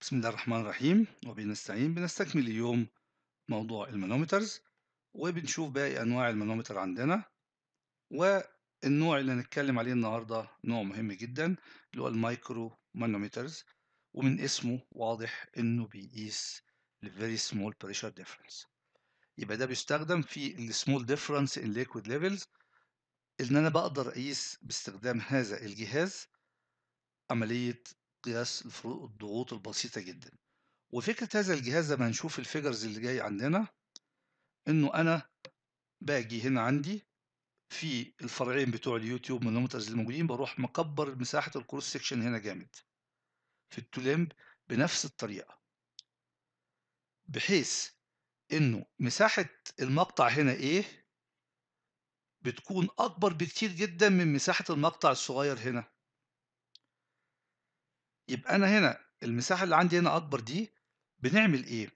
بسم الله الرحمن الرحيم وبنستعين بنستكمل اليوم موضوع المانومترز وبنشوف باقي أنواع المانومتر عندنا والنوع اللي هنتكلم عليه النهاردة نوع مهم جدا اللي هو المايكرو مانومترز ومن اسمه واضح إنه بيقيس الفيري سمول بريشر ديفرنس يبقى ده بيستخدم في السمول ديفرنس ان ليكويد ليفلز ان انا بقدر اقيس باستخدام هذا الجهاز عمليه قياس الفروق الضغوط البسيطة جدا وفكرة هذا الجهاز لما هنشوف الفيجرز اللي جاي عندنا انه انا باجي هنا عندي في الفرعين بتوع اليوتيوب مانومترز اللي موجودين بروح مكبر مساحة الكروس سيكشن هنا جامد في التولمب بنفس الطريقة بحيث انه مساحة المقطع هنا ايه بتكون اكبر بكتير جدا من مساحة المقطع الصغير هنا يبقى انا هنا المساحه اللي عندي هنا اكبر دي بنعمل ايه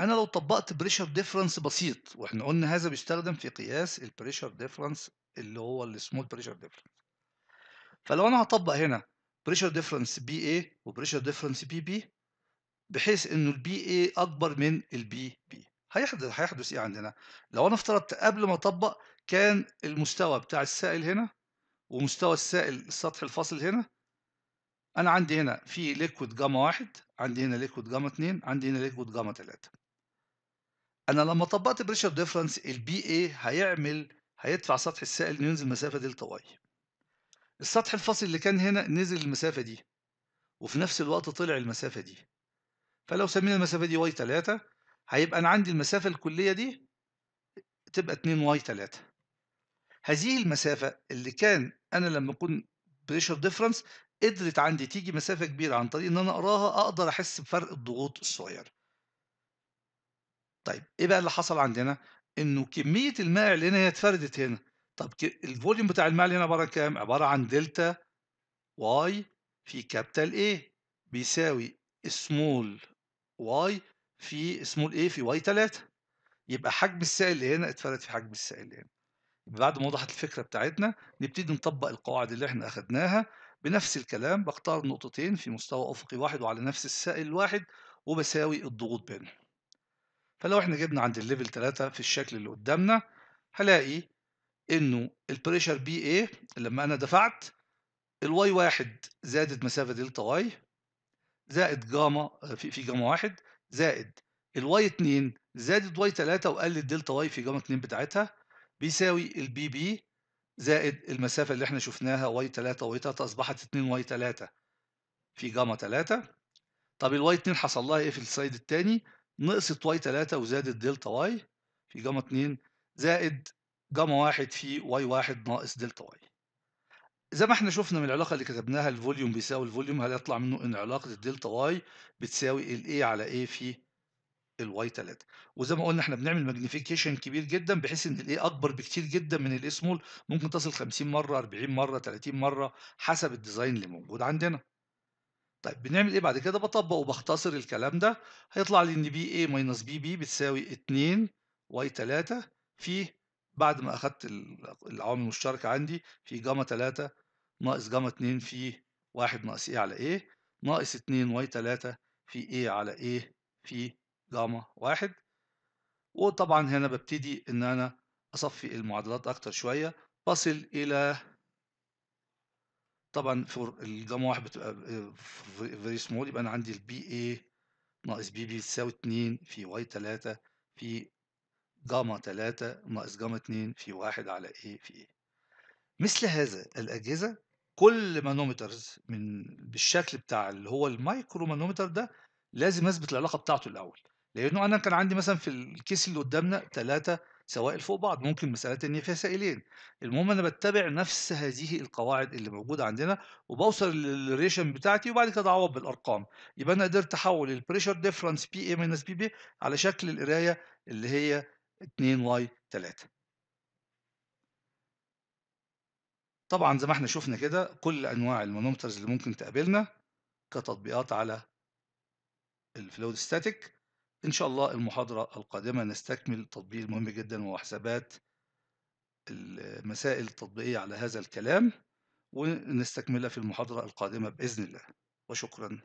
انا لو طبقت بريشر ديفرنس بسيط واحنا قلنا هذا بيستخدم في قياس البريشر ديفرنس اللي هو السمول بريشر ديفرنس فلو انا هطبق هنا بريشر ديفرنس بي اي وبريشر ديفرنس بي بي بحيث انه البي اي اكبر من البي بي هيحدث هيحدث ايه عندنا لو انا افترضت قبل ما اطبق كان المستوى بتاع السائل هنا ومستوى السائل السطح الفاصل هنا انا عندي هنا في ليكويد جاما واحد عندي هنا ليكويد جاما اتنين عندي هنا ليكويد جاما تلاته انا لما طبقت بريشر ديفرنس البي اي هيعمل هيدفع سطح السائل ينزل مسافه دلتا واي السطح الفاصل اللي كان هنا نزل المسافه دي وفي نفس الوقت طلع المسافه دي فلو سمينا المسافه دي واي 3 هيبقى انا عندي المسافه الكليه دي تبقى 2 واي 3 هذه المسافه اللي كان انا لما اكون بريشر ديفرنس قدرت عندي تيجي مسافة كبيرة عن طريق إن أنا أقراها أقدر أحس بفرق الضغوط الصغيرة. طيب إيه بقى اللي حصل عندنا؟ إنه كمية الماء اللي هنا هي اتفردت هنا. طب الفوليوم بتاع الماء اللي هنا عبارة عن كام؟ عبارة عن دلتا واي في كابيتال A بيساوي سمول واي في سمول A في واي 3. يبقى حجم السائل اللي هنا اتفرد في حجم السائل اللي هنا. بعد ما وضحت الفكرة بتاعتنا نبتدي نطبق القواعد اللي احنا اخذناها بنفس الكلام بختار نقطتين في مستوى أفقي واحد وعلى نفس السائل واحد وبساوي الضغوط بينهم فلو احنا جبنا عند الليفل 3 في الشكل اللي قدامنا هلاقي انه البريشر بي اي لما انا دفعت الواي واحد زادت مسافه دلتا واي زائد جاما آه، في, في جاما واحد زائد الواي 2 زادت واي 3 وقلت دلتا واي في جاما 2 بتاعتها بيساوي البي بي زائد المسافة اللي احنا شفناها واي 3 واي 3 أصبحت 2 واي 3 في جاما 3 طب الواي 2 حصل لها ايه في السايد الثاني؟ نقصت واي 3 وزادت دلتا واي في جاما 2 زائد جاما 1 في واي 1 ناقص دلتا واي زي ما احنا شفنا من العلاقة اللي كتبناها الفوليوم بيساوي الفوليوم يطلع منه ان علاقة الدلتا واي بتساوي الاي A على A في الواي 3 وزي ما قلنا احنا بنعمل ماجنيفيكيشن كبير جدا بحيث ان الاي اكبر بكتير جدا من الاي سمول ممكن تصل 50 مره 40 مره 30 مره حسب الديزاين اللي موجود عندنا طيب بنعمل ايه بعد كده بطبق وبختصر الكلام ده هيطلع لي ان بي اي ماينس بي بي بتساوي 2 واي 3 في بعد ما اخدت العوامل المشتركه عندي في جاما 3 ناقص جاما 2 في 1 ناقص ايه على ايه ناقص 2 واي 3 في ايه على ايه في جاما واحد وطبعا هنا ببتدي ان انا اصفي المعادلات اكتر شوية بصل الى طبعا فور الجاما واحد بتبقى فيري آه، سمول يبقى انا عندي البي اي ناقص بي بي تساوي اتنين في واي تلاتة في جاما تلاتة ناقص جاما اتنين في واحد على ايه في ايه مثل هذا الأجهزة كل مانومترز من بالشكل بتاع اللي هو المايكرو مانومتر ده لازم اثبت العلاقه بتاعته الاول لانه انا كان عندي مثلا في الكيس اللي قدامنا ثلاثه سوائل فوق بعض ممكن مسألة إن فيها سائلين المهم أنا بتبع نفس هذه القواعد اللي موجودة عندنا وبوصل للريشن بتاعتي وبعد كده أعوض بالأرقام يبقى أنا قدرت أحول البريشر ديفرنس بي اي ماينس بي بي على شكل القراية اللي هي 2 واي 3 طبعا زي ما احنا شفنا كده كل أنواع المانومترز اللي ممكن تقابلنا كتطبيقات على الفلويد ستاتيك إن شاء الله المحاضرة القادمة نستكمل تطبيق مهم جدا وهو حسابات المسائل التطبيقية على هذا الكلام ونستكملها في المحاضرة القادمة بإذن الله وشكرا